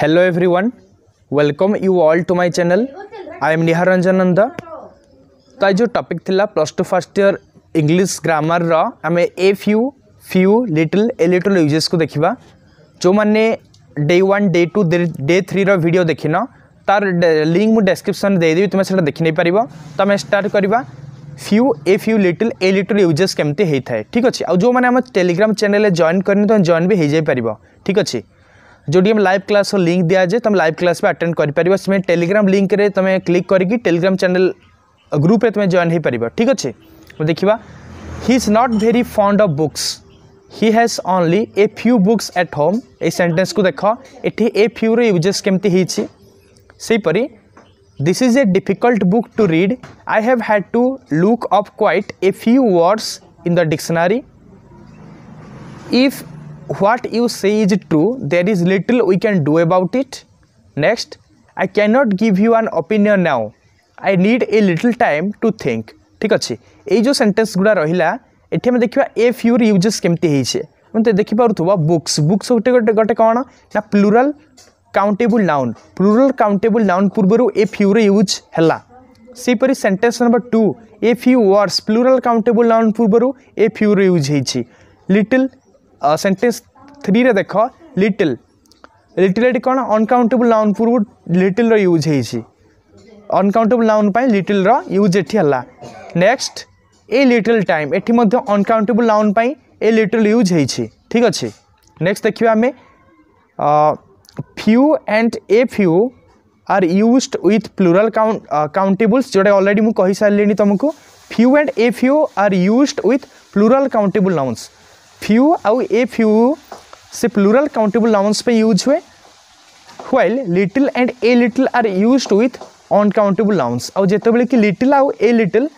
Hello everyone welcome you all to my channel I am Nihar Ranjan Nanda तो जो topic थिला plus two first year English grammar रा a few few little a little uses को देखा जो मैंने day one day two day three रा video तार लिंक मुझे डिस्क्रिप्शन दे तुम्हें तुमे सेटा देखि तो आमे स्टार्ट करवा few a few little a little uses केमती है ठीक अच्छे आ जो मैंने टेलीग्राम चैनल जॉइन करनी तो जॉइन भी हो जाए ठीक अच्छे जोडी लाइव क्लास लिंक जाए तुम लाइव क्लास भी आटेड कर टेलीग्राम लिंक रे तुम क्लिक करके टेलीग्राम चैनल ग्रुप तुम जॉइन हो पार ठीक अच्छे देखा he is not very fond of books he has only a few books at home এই সেন্টেন্সকু দেখ এটি এ ফিউর ইউজেস কেমতি হয়েছি সেইপরি this is a difficult book to read I have had to look up quite a few words in the dictionary if what you say is true, there is little we can do about it. Next, I cannot give you an opinion now. I need a little time to think. ঠিক আছে এই যে sentence গুড়া রহিলা এটি আমি দেখিবা এ ফিউর uses কেমতি হইছে তুমি দেখিপারুথব বুকস বুকস গোটে গোটে গোটে কোণ না plural countable noun plural countable noun পূর্বর এ ফিউর ইউজ হেলা ସେହିପରି sentence number two a few words plural countable noun ପୂର୍ବରୁ ଏ ଫ୍ୟୁର ୟୁଜ୍ ହେଇଛି ଲିଟିଲ୍ সেটেन्स থ্রিরে দেখ লিটল লিটল এটি কোণ অনকাউন্টেবল নাউন পূর্ব লিটলর ইউজ হয়েছি অনকাউন্টেবল নাউন পাই লিটলর ইউজ এটি হল নেক্সট এ লিটল টাইম এটি মধ্যে অনকাউন্টেবল নাউন পাই এ লিটল ইউজ হয়েছি ঠিক আছে নেক্সট দেখিবা আমি few and a few are used with plural count countables যেটা অলরেডি মু কই সারি তুমকু few and a few are used with plural countable nouns few आउ ए फ्यू से प्लूराल काउंटेबल नाउन्स यूज हुए well little and a little are use with uncountable nouns आउ जितेबले कि लिटिल आउ a little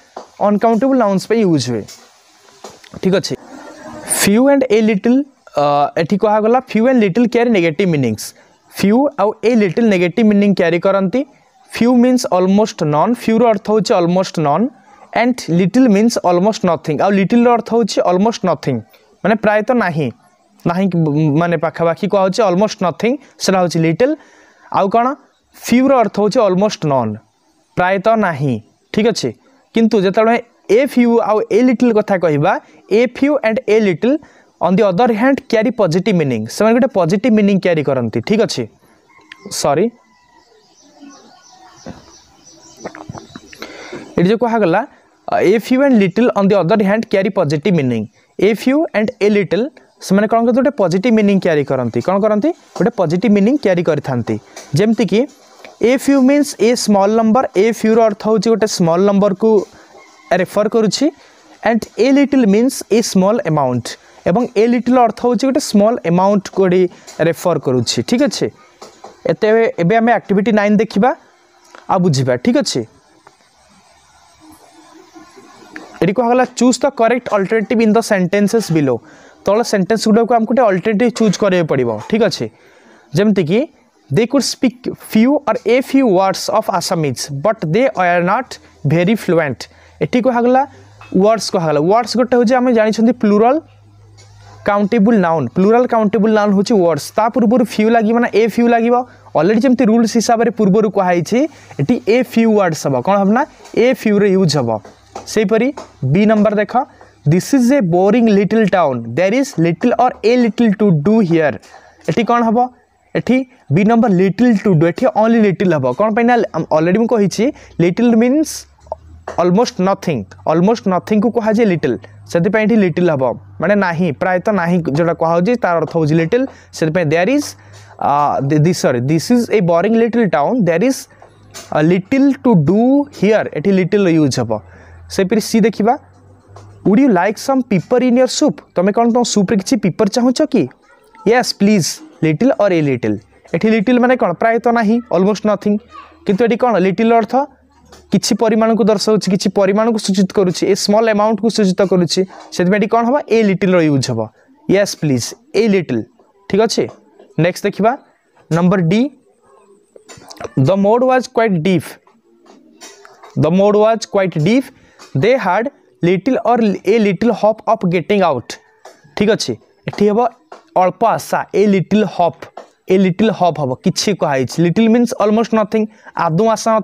uncountable nouns use हुए ठीक अच्छे फ्यू एंड ए लिटिल एटी कहगला few and little carry negative meanings few आउ a little negative meaning carry करती फ्यू मीन्स अलमोस्ट नन फ्यूर अर्थ हूँ almost none and little means almost nothing आउ लिटिल अर्थ हूँ अलमोस्ट नथिंग ମାନେ ପ୍ରାୟତଃ ନାହିଁ ନାହିଁ ମାନେ ପାଖାପାଖି କୁହାହେଉଛି ଅଲମୋଷ୍ଟ ନଥିଂ ସେଟା ହେଉଛି ଲିଟିଲ୍ ଆଉ କ'ଣ ଫ୍ୟୁର ଅର୍ଥ ହେଉଛି ଅଲମୋଷ୍ଟ ନନ୍ ପ୍ରାୟତଃ ନାହିଁ ଠିକ୍ ଅଛି କିନ୍ତୁ ଯେତେବେଳେ ଏ ଫ୍ୟୁ ଆଉ ଏ ଲିଟିଲ୍ କଥା କହିବା a few and a little on the other hand carry positive meaning ସେମାନେ ଗୋଟେ ପଜିଟିଭ୍ ମିନିଂ କ୍ୟାରି କରନ୍ତି ଠିକ୍ ଅଛି ସରି ଏଠି ଯେଉଁ କୁହାଗଲା a few and little on the other hand carry positive meaning a few and a little से कौन करते गोटे पजिट मिनिंग क्यारि करती कौन करती गोटे पजिट मिनिंग क्यारि करमती कि a few means a small number a फ्यूर अर्थ हूँ गोटे स्मल नंबर को रेफर करुच्छी and a little means a small amount एवं ए लिटिल अर्थ हूँ गोटे स्मल एमाउंट को रेफर करुच्छी ठीक अच्छे एत एवं आम आक्टिट नाइन देखा आ बुझा ठीक अच्छे ଏଠି କୁହାଗଲା choose the correct alternative in the sentences below ତଳ ସେଣ୍ଟେନ୍ସ ଗୁଡ଼ାକୁ ଆମକୁ ଗୋଟେ ଅଲ୍ଟରନେଟିଭ୍ ଚୁଜ୍ କରିବାକୁ ପଡ଼ିବ ଠିକ୍ ଅଛି ଯେମିତିକି they could speak few or a few words of Assamese but they are not very fluent ଏଠି କୁହାଗଲା ୱାର୍ଡ଼ସ୍ କୁହାଗଲା ୱାର୍ଡ଼ସ୍ ଗୋଟେ ହେଉଛି ଆମେ ଜାଣିଛନ୍ତି plural countable noun plural countable noun হচ্ছে ওয়ার্ডস তা পূর্বর ফিউ লাগিব না এ ফিউ লাগিব অলরেডি যেমন রুলস হিসাবে পূর্বর কুহাইছি এটি এ ফিউ ওয়ার্ডস হব কোণ হব না এ ফিউরে ইউজ হব ସେହିପରି ବି ନମ୍ବର ଦେଖ this is a boring little town there is little or a little to do here ଏଠି କ'ଣ ହେବ ଏଠି B number little to do ଏଠି ଓନ୍ଲି ଲିଟିଲ୍ ହେବ କ'ଣ ପାଇଁ ନା ଅଲରେଡ଼ି ମୁଁ କହିଛି little means almost nothing almost ନଥିଙ୍ଗକୁ କୁହାଯାଏ ଲିଟିଲ୍ ସେଥିପାଇଁ ଏଠି ଲିଟିଲ୍ ହେବ ମାନେ ନାହିଁ ପ୍ରାୟତଃ ନାହିଁ ଯେଉଁଟା କୁହାହେଉଛି ତା'ର ଅର୍ଥ ହେଉଛି ଲିଟିଲ୍ ସେଥିପାଇଁ there is this sorry this is a boring little town there is little to do here ଏଠି ଲିଟିଲ୍ ୟୁଜ୍ ହେବ सेपरि सी देखा वुड यू लाइक सम पीपर इन योर सुप तुम्हें कौन तुम सुप्रे कि पीपर चाहू कि yes please little or a little ये लिटिल मैंने कौन प्रायत तो ना अलमोस्ट नथिंग कितु ये कौन लिटिल अर्थ किसी परिमाण को दर्शाऊँच किसी परिमाण को सूचित करुच्च ए स्मल एमाउंट को सूचित करुच्ची कौन हम ए लिटिल यूज हे यस प्लीज ए लिटिल ठीक अच्छे नेक्स्ट देखा number D the mood was quite deep the mood was quite deep they had little or a little hope of getting out ठीक अच्छे এটি হব অল্প আশা a little hope a little hope हम कि कहुई लिटिल मीनस अलमोस्ट नथिंग आदो आशा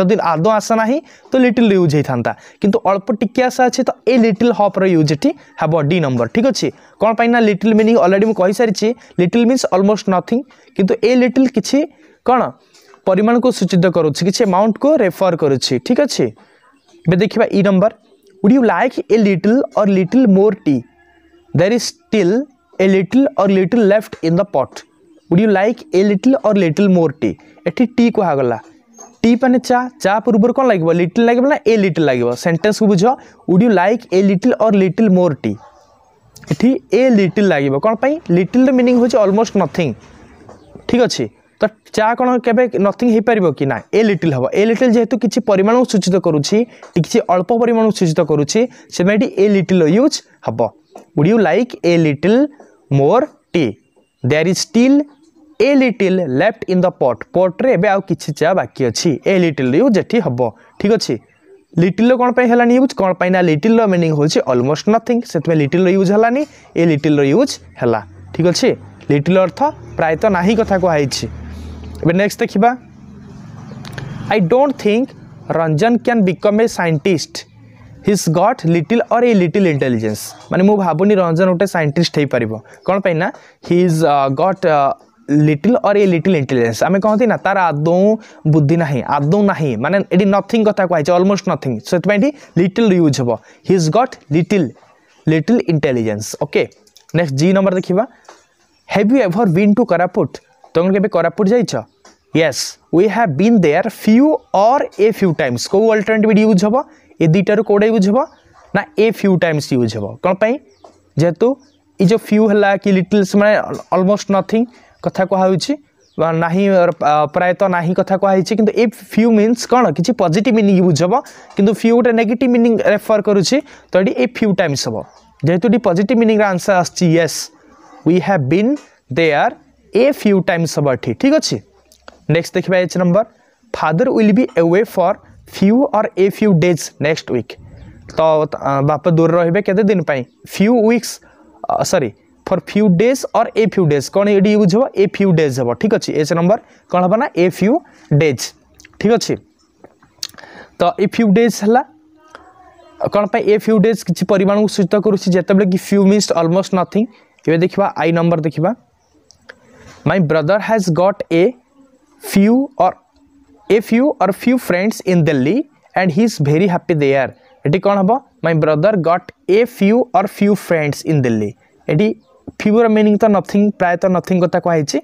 नदी आदो आशा ना तो लिटिल यूज होता कि अल्प टी आशा अच्छे तो ए लिटिल हब्र यूज ये हम डी नंबर ठीक अच्छे कौन पर लिटिल मिनिंग अलरेडी मुझे सारी लिटिल मीनस अलमोस्ट नथिंग कितु ए लिटिल कि कौन परिमाण को सूचित करुच्ची कि अमाउंट को रेफर करुच्ची ठीक अच्छे ये देखिए E number would you like a little or little more tea there is still a little or little left in the pot would you like a little or little more tea एटी tea कहगला tea मैंने चा चा पूर्व कौन लगे little लगे ना ए लिटिल लगे सेन्टेन्स को बुझ would you like a little or little more tea एटी ए लिटिल लगे कौन लिटिल मिनिंग होलमोस्ट नथिंग ठीक अच्छे ତ ଚା' କ'ଣ କେବେ ନଥିଂ ହୋଇପାରିବ କି ନା ଏ ଲିଟିଲ୍ ହେବ ଏ ଲିଟିଲ୍ ଯେହେତୁ କିଛି ପରିମାଣକୁ ସୂଚିତ କରୁଛି କିଛି ଅଳ୍ପ ପରିମାଣକୁ ସୂଚିତ କରୁଛି ସେଥିପାଇଁ ଏଠି ଏ ଲିଟିଲ୍ର ୟୁଜ୍ ହେବ would you like a little more tea there is still a little left in the pot ପଟ୍ରେ ଏବେ ଆଉ କିଛି ଚା' ବାକି ଅଛି ଏ ଲିଟିଲ୍ ୟୁଜ୍ ଏଠି ହେବ ଠିକ୍ ଅଛି লিটিলর কোণ পাই হলানি ইউজ কোণ পাই না লিটিলর মিনিং হচ্ছে অলমোস্ট নথিং সেপাই লিটিলর ইউজ হলানি এ লিটিলর ইউজ হেলা ঠিক আছে লিটিল অর্থ প্রায়ত নাহি কথা কুহাইছি नेक्स्ट देखा I don't think Ranjan can become a scientist his got little or a little intelligence मैंने मुझे भावनी रंजन गोटे सैंटिस्ट हो पार कौन पर ना his got little or a little intelligence आम कहते ना तार आद बुद्धि ना आदौ ना मैंने ये नथिंग कथ कह अलमोस्ट नथिंग से लिटिल यूज हे his got little little intelligence okay next G number देखा have you ever been to Koraput তোমরা কেবে কোরাপুট যাইছ yes we have been there few or a few times কেউ অল্টরনেটিভ ইউজ হব এ দুইটার কোটা ইউজ হব না এ ফিউ টাইমস ইউজ হব কোণ পাই যেহেতু এই যে ফিউ হলা কি লিটলস মানে অলমোস্ট নথিং কথা কুহাউছি ନାହିଁ ପ୍ରାୟତଃ ନାହିଁ କଥା କୁହାହେଇଛି କିନ୍ତୁ ଏ ଫ୍ୟୁ ମିନ୍ସ କ'ଣ କିଛି ପଜିଟିଭ୍ ମିନିଂ ୟୁଜ୍ ହେବ କିନ୍ତୁ ଫ୍ୟୁ ଗୋଟେ ନେଗେଟିଭ୍ ମିନିଂ ରେଫର୍ କରୁଛି ତ ଏଠି ଏ ଫ୍ୟୁ ଟାଇମ୍ସ ହେବ ଯେହେତୁ ଏଠି ପଜିଟିଭ୍ ମିନିଂର ଆନ୍ସର୍ ଆସୁଛି yes we have been there a few times হব এটি ঠিক আছে নেক্সট দেখা H number father will be away for few or a few days next week তো বাপা দূরে রহবে কেতে দিন পাই few weeks sorry for few days or a few days কোণ এটি ইউজ হব এ ফ্যু ডেজ হব ঠিক আছে এচ নম্বর কোণ হব না এ ফ্যু ডেজ ঠিক আছে তো এ ফ্যু ডেজ হলা কোণ পাই এ ফ্যু ডেজ কিছু পরিমাণকে সূচিত করুছি যেতবে কি ফ্যু মিন্স অলমোস্ট নথিং এবার দেখা আই নম্বর দেখা my brother has got a few or a few or few friends in delhi and he is very happy there এটি କ'ଣ ହେବ my few got a few or few friends in Delhi ଏଠି ଫ୍ୟୁର तो ତ ନଥିଙ୍ଗ ପ୍ରାୟତଃ nothing କଥା କୁହାହେଇଛି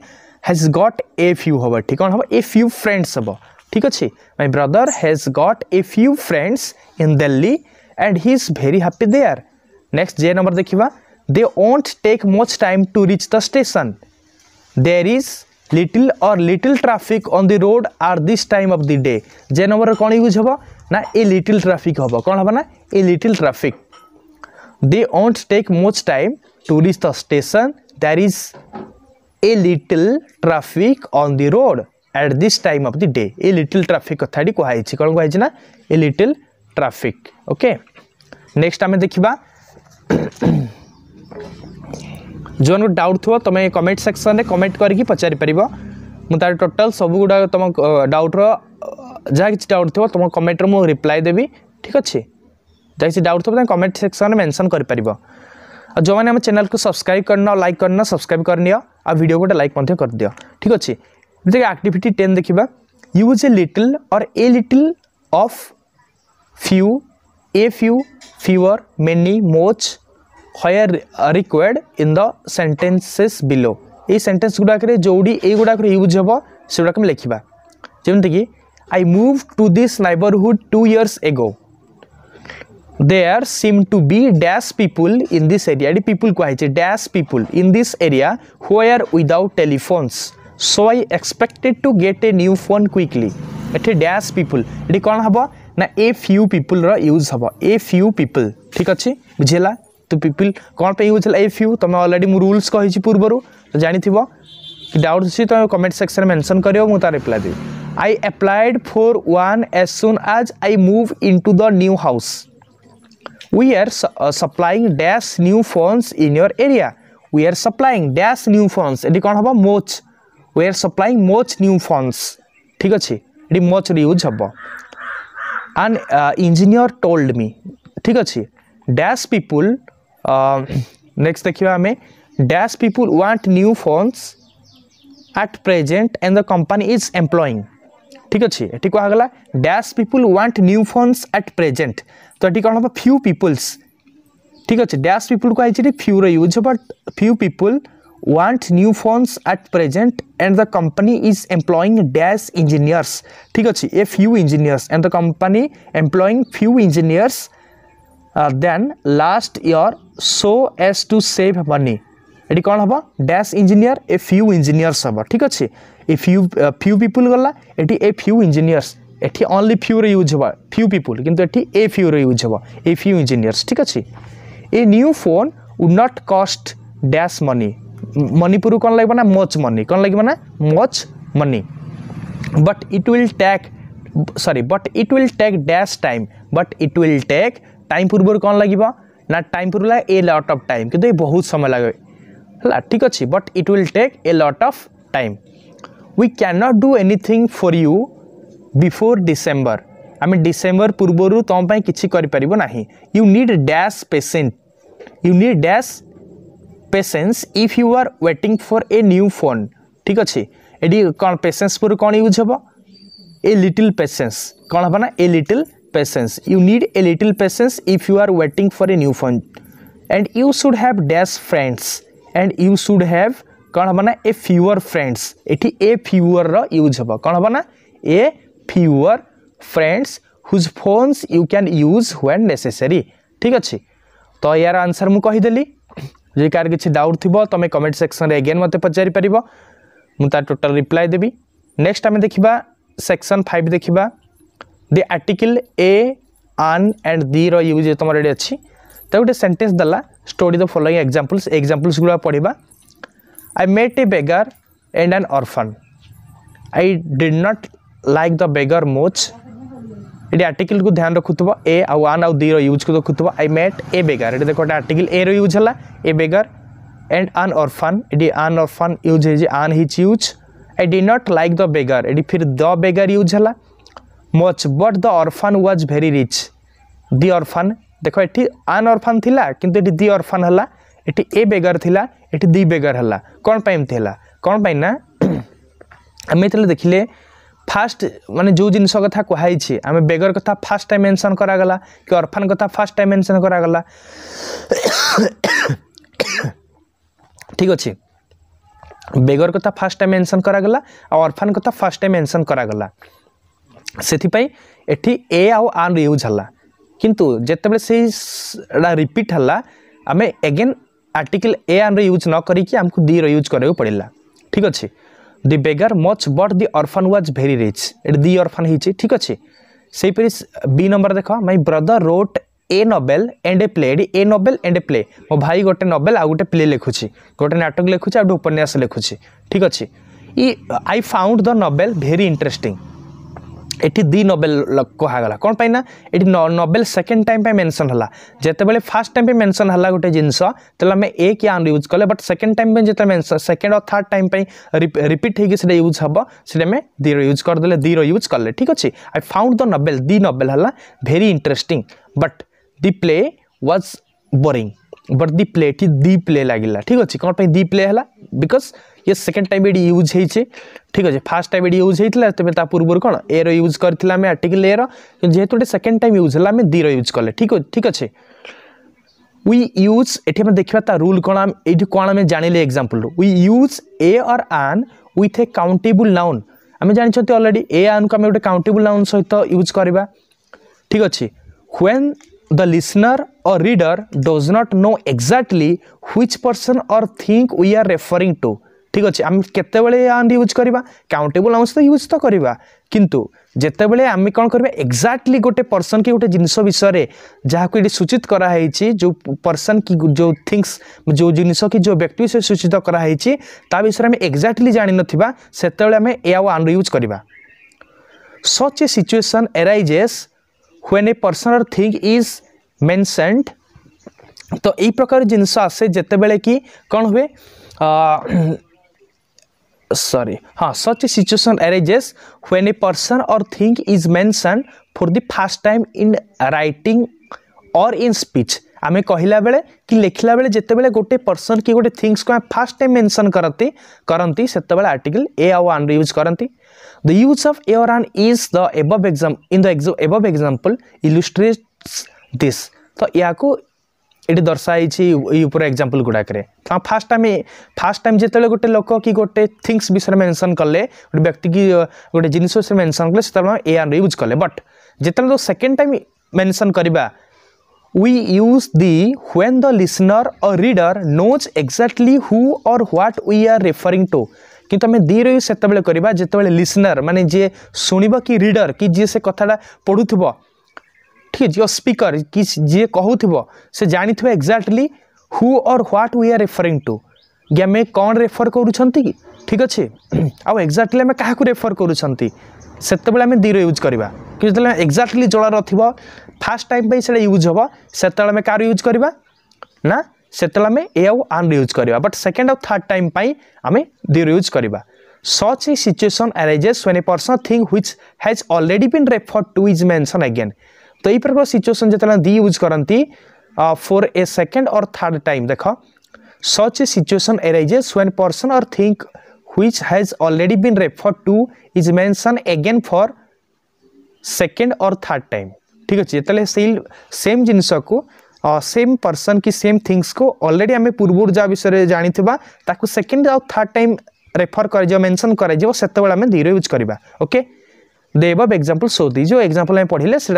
ହେଜ୍ ଗଟ୍ ଏ ଫ୍ୟୁ ହେବ ଏଠି କ'ଣ ହେବ ଏ ଫ୍ୟୁ ଫ୍ରେଣ୍ଡସ୍ ठीक ଠିକ୍ ଅଛି my brother has got a few friends in Delhi and he is very happy there next ଜେ ନମ୍ବର ଦେଖିବା they won't take much time to reach the station there is little or little traffic on the road are this time of the day जे number कौन use हम ना a little traffic हम कौन हम ना a little traffic they won't take much time to rich the station there is a little traffic on the road at this time of the day a little traffic कथी कहुई कौन कहुई ना a little traffic okay next आम देखा जो मूँ doubt थो तुम कमेंट सेक्शन में कमेंट करके पचारिपर मुझे टोटाल गुडा तुम डाउट्र जहाँ कि डाउट थो तुम कमेंट रु रिप्लाए देवी ठीक अच्छे जहाँ किसी डाउट थोड़ा कमेंट सेक्शन में मेनसन कर जो मैंने चैनल को सब्सक्राइब करना लाइक करना सब्सक्राइब करनी आ भिड गोटे लाइक कर दि ठीक अच्छे जो आक्टिविटी टेन देखा use a little or a little of few a few fewer many much where required in the sentences below এই সেন্টেন্স গুড়াকরে যেটি এইগুড়াকর ইউজ হব সেগুড়াক আমি লেখা যেমিকি I move to this neighbourhood two years ago there seem to be dash people in this area এটি পিপুল কুহাইছে dash people in this area where without telephones so I expected to gate A new phone quickly এটি dash people এটি কম হব না a few পিপুলর use হব a few পিপুল ঠিক আছে বুঝিলা तो पीपिल तो तो तो uh, कौन पर यूज है एफ यू तुम अलरेडी मुझे रूल्स कही पूर्वर तो जान थो कि डाउट अच्छी तुम कमेंट सेक्शन में मेनसन कर रिप्लाई दे I applied for one as soon as I move into the new house we are supply dash new phones in your area we are supply dash new phones ये कौन हम मोच we are supply मोच new phones ठीक अच्छे ये मोच use हम एंड इंजीनियर टोल्ड मी ठीक अच्छे डैश पीपुल नेक्स्ट देखा आम dash people want new phones at present and the company is employing ঠিক আছে এটি কুহগলা dash people want new phones at present তো এটি কোণ হব ফিউ পিপুলস ঠিক আছে ড্যাশ পিপুল কুহাইছে এটি fewer use but few people want new phones at present and the company is employing dash engineers ঠিক আছে a few engineers and the company employing few engineers than last year so as to save money এটি କ'ଣ ହେବ dash engineer a few engineers ହେବ ଠିକ୍ ଅଛି a few few people ଗଲା ଏଠି ଏ ଫ୍ୟୁ ଇଞ୍ଜିନିୟର୍ସ ଏଠି ଓନ୍ଲି ଫ୍ୟୁରେ ୟୁଜ୍ ହେବ ଫ୍ୟୁ ପିପୁଲ୍ କିନ୍ତୁ ଏଠି ଏ ଫ୍ୟୁରେ ୟୁଜ୍ ହେବ ଏ ଫ୍ୟୁ ଇଞ୍ଜିନିୟର୍ସ ଠିକ୍ ଅଛି a new phone would not cost dash money ମନିପୁରକୁ କ'ଣ ଲାଗିବ ନା ମଚ୍ ମନି କ'ଣ ଲାଗିବ ନା much money but it will take sorry but it will take dash time but it will take time ପୂର୍ବରୁ କ'ଣ ଲାଗିବ ନା ଟାଇମ୍ ପୁରିଲା ଏ ଲଟ୍ ଅଫ୍ ଟାଇମ୍ କିନ୍ତୁ ଏ ବହୁତ ସମୟ ଲାଗେ ହେଲା ଠିକ୍ ଅଛି but it will take a lot of time we can not do anything for you before December ଆମେ ଡିସେମ୍ବର ପୂର୍ବରୁ ତୁମ ପାଇଁ କିଛି କରିପାରିବ ନାହିଁ you need dash patient you need dash patience if you are waiting for a new phone ଠିକ୍ ଅଛି ଏଠି କ'ଣ ପେସେନ୍ସ ପୂର୍ବରୁ କ'ଣ ୟୁଜ୍ ହେବ ଏ ଲିଟିଲ୍ ପେସେନ୍ସ କ'ଣ ହେବ ନା a little patience you need a little patience if you are waiting for a new phone and you should have dash friends and you should have कौन हम ना ए फ्यूअर फ्रेंड्स ये ए fewer रूज हम कौन हम ना a fewer friends whose phones you क्या use when necessary ठीक अच्छे तो यार आंसर मुझेदेली जो कार किसी डाउट थी तुम कमेंट सेक्शन में एगेन मत पचारिपर मुझे टोटाल रिप्लाए देवी नेक्स्ट आम देखा सेक्शन फाइव देखा ଦି ଆର୍ଟିକିଲ୍ ଏ ଆନ୍ ଆଣ୍ଡ ଦି'ର ୟୁଜ୍ ତୁମର ଏଠି ଅଛି ତାକୁ ଗୋଟେ ସେଣ୍ଟେନ୍ସ ଦେଲା story the following examples examples ଗୁଡ଼ା ପଢ଼ିବା I met a beggar and an orphan I did not like the beggar much ଏଠି ଆର୍ଟିକିଲ୍କୁ ଧ୍ୟାନ ରଖୁଥିବ ଏ ଆଉ ୱାନ୍ ଆଉ ଦି'ର ୟୁଜ୍କୁ ରଖୁଥିବ ଆଇ ମେଟ୍ ଏ ବେଗର୍ ଏଠି ଦେଖ ଗୋଟେ ଆର୍ଟିକିଲ୍ ଏର ୟୁଜ୍ ହେଲା ଏ ବେଗର୍ ଆଣ୍ଡ ଆନ୍ ଅର୍ଫନ୍ ଏଠି ଆନ୍ ଅର୍ଫନ୍ ୟୁଜ୍ ହେଇଛି ଆନ୍ ହେଇଛି use I did not like the beggar ଏଠି ଫିର୍ ଦ ବେଗର୍ ୟୁଜ୍ ହେଲା মচ বট দ অরফান ওয়াজ ভেরি রিচ দি অরফান দেখ এটি আন অরফান লা কিন্তু এটি দি অরফান হলা এটি এ বেগর লা এটি দি বেগর হলা কোণ পাই এমতি হলা কোণ পাই না আমি এতে দেখিলে ফার্স্ট মানে যে জিনিস কথা কুহাইছি আমি বেগর কথা ফার্স্ট টাইম মেনশন করাগলা কি অরফান কথা ফার্স্ট টাইম মেনশন করাগলা ঠিক আছে বেগর কথা ফার্স্ট টাইম মেনশন করাগলা আর অরফান কথা ফার্স্ট টাইম মেনশন করাগলা ସେଥିପାଇଁ ଏଠି ଏ ଆଉ ଆଣ୍ଡ ୟୁଜ୍ ହେଲା କିନ୍ତୁ ଯେତେବେଳେ ସେଇଟା ରିପିଟ୍ ହେଲା ଆମେ again article a and use ନ କରିକି ଆମକୁ ଦି'ର ୟୁଜ୍ କରିବାକୁ ପଡ଼ିଲା ଠିକ୍ ଅଛି the beggar much but the orphan was very rich ଏଠି ଦି ଅର୍ଫାନ୍ ହେଇଛି ଠିକ୍ ଅଛି ସେହିପରି ବି ନମ୍ବର ଦେଖ my brother wrote a novel and a play ଏଠି a novel and a play ମୋ ଭାଇ ଗୋଟେ ନୋବେଲ ଆଉ ଗୋଟେ ପ୍ଲେ ଲେଖୁଛି ଗୋଟେ ନାଟକ ଲେଖୁଛି ଆଉ ଗୋଟେ ଉପନ୍ୟାସ ଲେଖୁଛି ଠିକ୍ ଅଛି ଇ I found the novel very interesting the novel कहगला कौन पाई ना ये नोबेल सेकेंड टाइम पे मेंशन है जितेबाला फास्ट टाइम पे मेंशन है गोटे जिनस आम एक आन यूज कले बट सेकेंड टाइम पे जितने मेन सेकेंड और थर्ड टाइम पे रिपीट होगी यूज हम सीटा दिरो यूज करदे दी यूज कले ठीक अच्छे I found the novel the novel है very interesting but the play was boring but the play the play लगे ठीक अच्छे कौन दि प्ले है बिकज ଇଏ ସେକେଣ୍ଡ ଟାଇମ୍ ଏଠି ୟୁଜ୍ ହେଇଛି ଠିକ୍ ଅଛି ଫାର୍ଷ୍ଟ ଟାଇମ୍ ଏଠି ୟୁଜ୍ ହେଇଥିଲା ତେବେ ତା ପୂର୍ବରୁ କ'ଣ ଏର ୟୁଜ୍ କରିଥିଲେ ଆମେ ଆର୍ଟିକଲ୍ ଏର ଯେହେତୁ ଗୋଟେ ସେକେଣ୍ଡ ଟାଇମ୍ ୟୁଜ୍ ହେଲା ଆମେ ଦିର ୟୁଜ୍ କଲେ ଠିକ୍ ଠିକ୍ ଅଛି উই ইউজ এটি আমি দেখা তা রুল কোণ এইটি কোণ আমি জাঁলে example we use a or an with a countable noun আমি জাঁচান অলরেডি এ আনকু আমি গোটে কাউন্টেবল নাউন সহিত ইউজ করা ঠিক আছে when the listener or reader does not know exactly which person or thing we are referring to ଠିକ୍ ଅଛି ଆମେ କେତେବେଳେ ଆଣ୍ଡ ୟୁଜ୍ କରିବା କାଉଣ୍ଟେବୁଲ୍ ଆମ ସହିତ ୟୁଜ୍ ତ କରିବା କିନ୍ତୁ ଯେତେବେଳେ ଆମେ କ'ଣ କରିବା ଏକ୍ଜାକ୍ଟଲି ଗୋଟେ ପର୍ସନ୍ କି ଗୋଟେ ଜିନିଷ ବିଷୟରେ ଯାହାକୁ ଏଠି ସୂଚିତ କରାହେଇଛି ଯେଉଁ ପର୍ସନ୍ କି ଯେଉଁ ଥିଙ୍ଗସ୍ ଯେଉଁ ଜିନିଷ କି ଯେଉଁ ବ୍ୟକ୍ତି ବିଷୟରେ ସୂଚିତ କରାହେଇଛି ତା ବିଷୟରେ ଆମେ ଏକ୍ଜାକ୍ଟଲି ଜାଣିନଥିବା ସେତେବେଳେ ଆମେ ଏ ଆଉ ଆଣ୍ଡ ୟୁଜ୍ କରିବା such a situation arises when a person or thing is mentioned ତ ଏଇ ପ୍ରକାର ଜିନିଷ ଆସେ ଯେତେବେଳେ କି କ'ଣ ହୁଏ सॉरी हाँ such a situation arises when a person or thing is mentioned for the first time in writing or in speech आम कहला बेले कि लिखला बेले जितेबले गोटे पर्सन कि गोटे थिंग्स को फास्ट टाइम मेनसन करती करती से आर्टिकल ए आउ आन यूज करती the use of a an is the above exam in the above example illustrate this तो या ये दर्शाई ये एक्जामपल गुड़ाक हाँ फास्ट आम फास्ट टाइम जिते गोटे लोक कि गोटे थिंग्स विषय में मेनसन कले गोटे व्यक्ति की गोटे जिनस विषय में मेनसन कले से ए आर यूज कले बट जो तो सेकेंड टाइम मेनसन करवा use the when the listener or reader knows exactly who or what we are refer to कितु आम दीर यूज से जिते लिसनर मानने जी शुणब कि रिडर कि जी से कथा पढ़ु थोड़ा ଏଠି ଯିଏ ସ୍ପିକର କି ଯିଏ କହୁଥିବ ସେ ଜାଣିଥିବ exactly who or what we are referring to କି ଆମେ କ'ଣ ରେଫର୍ କରୁଛନ୍ତି ଠିକ୍ ଅଛି ଆଉ ଏକ୍ଜାକ୍ଟଲି ଆମେ କାହାକୁ ରେଫର୍ କରୁଛନ୍ତି ସେତେବେଳେ ଆମେ ଦିର ୟୁଜ୍ କରିବା କି ଯେତେବେଳେ ଏକ୍ଜାକ୍ଟଲି ଜଳର ଥିବ ଫାର୍ଷ୍ଟ ଟାଇମ୍ ପାଇଁ ସେଇଟା ୟୁଜ୍ ହେବ ସେତେବେଳେ ଆମେ କାହାର ୟୁଜ୍ କରିବା ନା ସେତେବେଳେ ଆମେ ଏ ଆଉ ଆଣ୍ଡ ୟୁଜ୍ କରିବା ବଟ୍ ସେକେଣ୍ଡ ଆଉ ଥାର୍ଡ଼ ଟାଇମ୍ ପାଇଁ ଆମେ ଦିର ୟୁଜ୍ କରିବା Such a situation arises when a person thing which has already been referred to is mentioned again. तो यही प्रकार सिचुएसन जो दी यूज करती फोर ए सेकेंड और थर्ड टाइम देख such a situation arises when person or thing which has already been refer to is mention again for second और third time ठीक अच्छे जो सेल सेम जिनस को सेम पर्सन कि सेम थिंग्स को अलरेडी आम पूर्व जहाँ विषय जानी सेकेंड आउ थर्ड टाइम रेफर कर मेनसन करते आम यूज करवा ओके देव एक्जाम्पल सो दी जो एक्जाम्पल आम पढ़ले से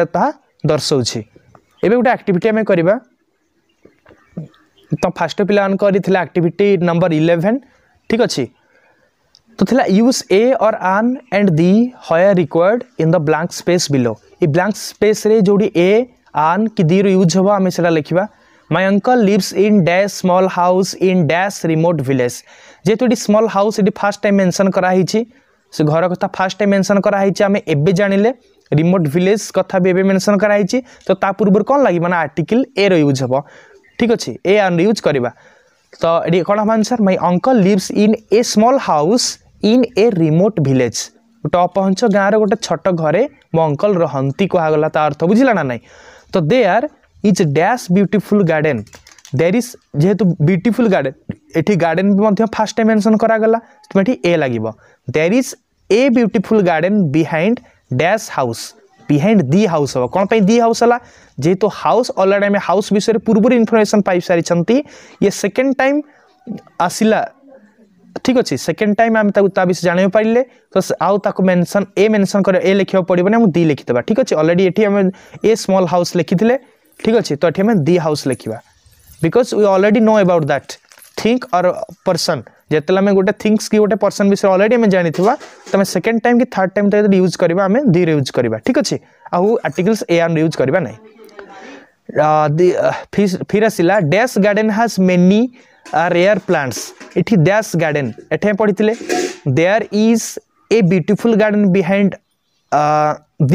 दर्शाऊँ एवं गोटे ଆକ୍ଟିଭିଟି आम कर तो फास्ट पिला आक्टिट नंबर इलेवेन ठीक अच्छे तो थिला use a or an and the where required in the blank space below ये ब्लांक स्पेस रे जोड़ी ए आन कि दि यूज हम आम से लिखा my uncle lives in dash small house in dash remote village जेहेतु ये स्मल हाउस ये फास्ट टाइम मेनसन कराई ସେ ଘର କଥା ଫାର୍ଷ୍ଟ ମେନସନ୍ କରାହେଇଛି ଆମେ ଏବେ ଜାଣିଲେ ରିମୋଟ୍ ଭିଲେଜ୍ କଥା ବି ଏବେ ମେନସନ୍ କରାହେଇଛି ତ ତା ପୂର୍ବରୁ କ'ଣ ଲାଗିବ ନା ଆର୍ଟିକିଲ୍ ଏର ୟୁଜ୍ ହେବ ଠିକ୍ ଅଛି ଏ ଆର୍ ୟୁଜ୍ କରିବା ତ ଏଠି କ'ଣ ହେବ answer my uncle lives in a small house in a remote village ଗୋଟେ ଅପହଞ୍ଚ ଗାଁର ଗୋଟେ ଛୋଟ ଘରେ ମୋ ଅଙ୍କଲ୍ ରହନ୍ତି କୁହାଗଲା ତା ଅର୍ଥ ବୁଝିଲା ନା ନାହିଁ ତ there are is dash beautiful garden there is ଯେହେତୁ ବ୍ୟୁଟିଫୁଲ୍ ଗାର୍ଡ଼େନ୍ ଏଠି ଗାର୍ଡ଼େନ୍ ବି ମଧ୍ୟ ଫାର୍ଷ୍ଟ ଟାଇମ୍ ମେନ୍ସନ୍ କରାଗଲା ସେଥିପାଇଁ ଏଠି ଏ ଲାଗିବ there is a beautiful garden behind dash house behind the house हम कौन दि हाउस है जेहेतु हाउस अलरेडी आम हाउस विषय पूर्व इनफर्मेसन पाई ये सेकेंड टाइम आसला ठीक अच्छे सेकेंड टाइम आम विषय जाना पारे तो आउक मेनसन ए मेनसन कर ए लिखा पड़े ना दी लिखिद ठीक अच्छे अलरेडी ये ए स्मल हाउस लिखी थे ठीक अच्छे तो ये दि हाउस लिखा because we already know about that thing or person गोटे আমি গোটে गोटे पर्सन विषय পর্সন বিষয়ে जानी আমি জাঁথা তুমি सेकेंड टाइम कि থার্ড टाइम तक ইউজ করা আমি ধীরে यूज करवा ठीक अच्छे आर्टिकल्स ए आर यूज करवा ना फिर आसला dash garden has many rare plants इटि डैश गार्डेन एटे पढ़ी there is a beautiful garden behind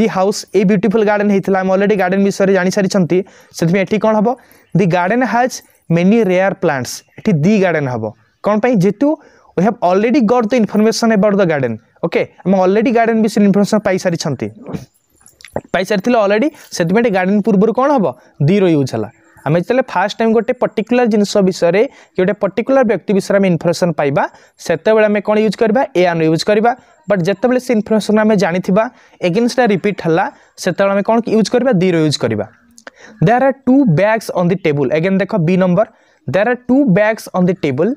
the house a beautiful garden होता है अलरेडी गार्डेन विषय जा सारी से कौन हम the garden has many rare plants इटि दि गार्डेन हम କ'ଣ ପାଇଁ ଯେହେତୁ we have already got the information about the garden okay ଆମେ ଅଲରେଡ଼ି ଗାର୍ଡ଼େନ୍ ବିଷୟରେ ଇନଫର୍ମେସନ୍ ପାଇସାରିଛନ୍ତି ପାଇସାରିଥିଲେ ଅଲରେଡ଼ି ସେଥିପାଇଁ ଗାର୍ଡ଼େନ୍ ପୂର୍ବରୁ କ'ଣ ହେବ ଦିର ୟୁଜ୍ ହେଲା ଆମେ ଯେତେବେଳେ ଫାର୍ଷ୍ଟ ଟାଇମ୍ ଗୋଟେ ପର୍ଟିକୁଲାର ଜିନିଷ ବିଷୟରେ କି ଗୋଟେ ପର୍ଟିକୁଲାର ବ୍ୟକ୍ତି ବିଷୟରେ ଆମେ ଇନଫର୍ମେସନ୍ ପାଇବା ସେତେବେଳେ ଆମେ କ'ଣ ୟୁଜ୍ କରିବା ଏ ଆନ୍ ୟୁଜ୍ କରିବା ବଟ୍ ଯେତେବେଳେ ସେ ଇନଫର୍ମେସନ୍ ଆମେ ଜାଣିଥିବା ଏଗେନ୍ ସେଟା ରିପିଟ୍ ହେଲା ସେତେବେଳେ ଆମେ କ'ଣ ୟୁଜ୍ କରିବା ଦିର ୟୁଜ୍ କରିବା there are two bags on the table again ଦେଖ B number there are two bags on the table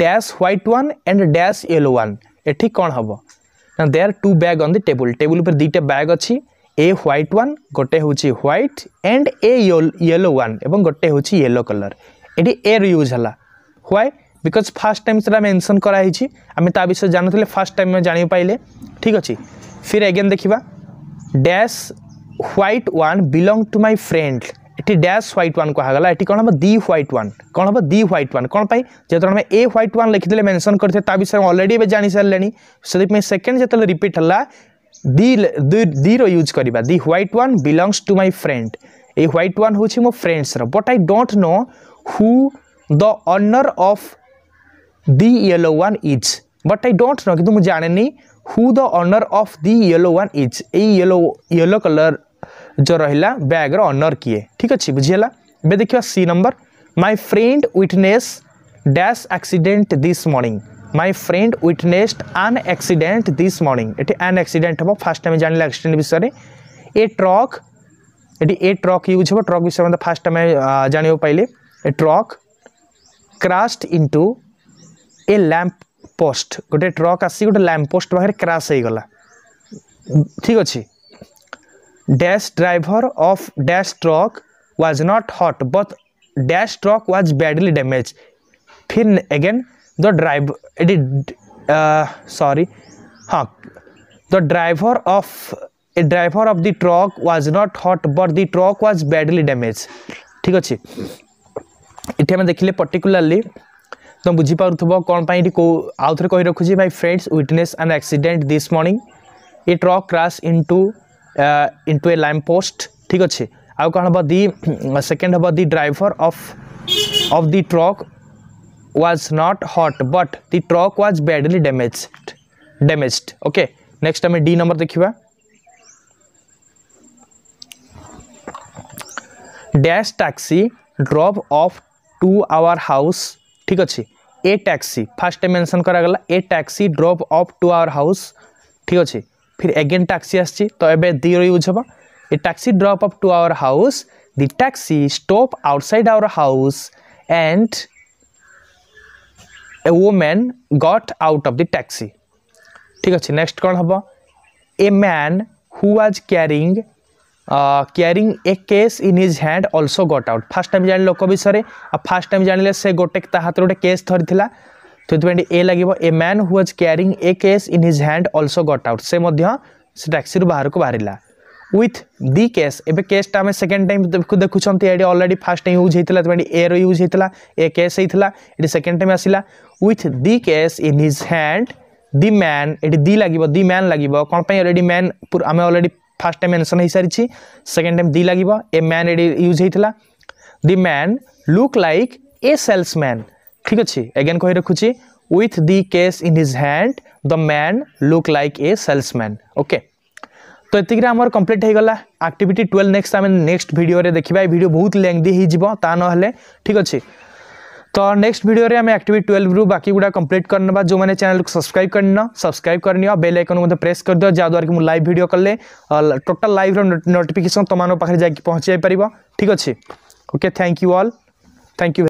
dash white one and dash yellow one এটি କ'ଣ ହେବ ନା there are two bag on the table table ଉପରେ ଦୁଇଟା bag ଅଛି a white one ଗୋଟେ ହେଉଛି white and a yellow one ଏବଂ ଗୋଟେ ହେଉଛି ୟେଲୋ କଲର୍ ଏଠି ଏର ୟୁଜ୍ ହେଲା ହ୍ୱାଏ ବିକଜ୍ ଫାର୍ଷ୍ଟ ଟାଇମ୍ ସେଟା ମେନ୍ସନ୍ କରାହେଇଛି ଆମେ ତା ବିଷୟରେ ଜାଣୁଥିଲେ ଫାର୍ଷ୍ଟ ଟାଇମ୍ ଆମେ ଜାଣିପାରିଲେ ଠିକ୍ ଅଛି ଫିର୍ ଏଗେନ୍ ଦେଖିବା dash white one belong to my friend এটি ড্যাশ হোয়াইট ওয়াନ୍ କୁହାଗଲା ଏଠି କ'ଣ ହେବ ଦି ହ୍ୱାଇଟ୍ ୱାନ୍ କ'ଣ ହେବ ଦି ହ୍ୱାଇଟ୍ ୱାନ୍ କ'ଣ ପାଇଁ ଯେତେବେଳେ ଆମେ ଏ ହ୍ୱାଇଟ୍ ୱାନ୍ ଲେଖିଥିଲେ ମେନସନ୍ କରିଥିଲେ ତା ବିଷୟରେ ଅଲରେଡ଼ି ଏବେ ଜାଣିସାରିଲେଣି ସେଥିପାଇଁ ସେକେଣ୍ଡ ଯେତେବେଳେ ରିପିଟ୍ ହେଲା ଦି ଦିର ୟୁଜ୍ କରିବା ଦି white one belongs two my friend এই হোয়াইট ওয়ান হচ্ছে মো ফ্রেন্ডসর বট আই ডোট নো হু দ অনর of the yellow one is bought I dot no কিন্তু জানেনি হু দ অনর of the yellow one is এই ইয়েলো ইয়েলো কলর जो रहा ब्याग्र अनर किए ठीक अच्छे बुझीगला ए देखा C number my friend witness dash accident this morning my friend witness an accident this morning ये आन एक्सीडेंट हम फास्ट आम जान एक्सीडेंट विषय में ए ट्रक ये मतलब ए ट्रक यूज हम ट्रक विषय में फास्ट आम जानवाक पाइले a truck crashed into a lamp post गोटे ट्रक आसी गोटे लैंप पोस्ट पाखे क्राश हो गला ठीक अच्छे dash driver of dash truck was not hot but dash truck was badly damaged फिर again the driver uh, sorry huh the driver of a driver of the truck was not hot but the truck was badly damaged ঠিক আছে এটি আমি দেখিলে particularly তুমি বুঝিপারুথব কোণ পাই এটি কেউ আউথরে কই রাখুছি my friends witness an accident this morning a truck crash into into a lamp post ঠিক আছে আউ କ'ଣ ହେବ ଦି ସେକେଣ୍ଡ ହେବ the driver of of the truck was not hurt but the truck was badly damage damaged okay next ଆମେ D number ଦେଖିବା dash taxi drop off to our house ଠିକ୍ ଅଛି ଏ ଟ୍ୟାକ୍ସି ଫାର୍ଷ୍ଟ ମେନସନ୍ କରାଗଲା a taxi drop off to our house ଠିକ୍ ଅଛି फिर eigen taxi आसी तो ये दिर यूज हम a taxi drop up to our house the taxi stop outside our house and a women got out of the taxi ठीक अच्छे नेक्स्ट कौन हम a man who was carrying carrying a case in his hand also got out first time জাঁলে লোক বিষয়ে আর first time জাঁলে সে গোটে তা হাতে গোটে কেস ধরিলা तो ये ए लगे a man who was carrying a case in his hand also got out से टैक्सी बाहर को बाहर विथ दि केस एवं केसटा आम सेकेंड टाइम देखुं ये अलरेडी फास्ट टाइम यूज होता है ए रूज होता ए कैश होता ये सेकेंड टाइम आसला with the cash in his hand the man ये दि लगे दि मैन लगे कौन अलरेडी मैन आम अलरेडी फास्ट टाइम मेनसन हो सारी सेकेंड टाइम दि लगे ए मैन ये यूज होता the man look like a salesman ठीक अच्छे एगेन कही रखुची with the cash in his hand the man look like a salesman okay तो ये आम कम्प्लीट हो गला आक्टिट ट्वेल्व नेक्स्ट आम नेक्स्ट भिडियो देखा भिडियो बहुत लेंदी हो ना ठीक अच्छे तो नेक्स्ट भिडियो आम आक्टिट ट्वेल्व रू बाकी गुड़ा कम्प्लीट कर ना जो मैंने चैनल को सब्सक्राइब मतलब कर सब्सक्राइब कर बेल आइकन मतलब प्रेस कर दिव जहाद्वारा कि लाइव भिड कले टोटाल लाइव रोटिफिकेसन तुम पाखे जाकि पहुँचाई ठीक अच्छे okay thank you all thank you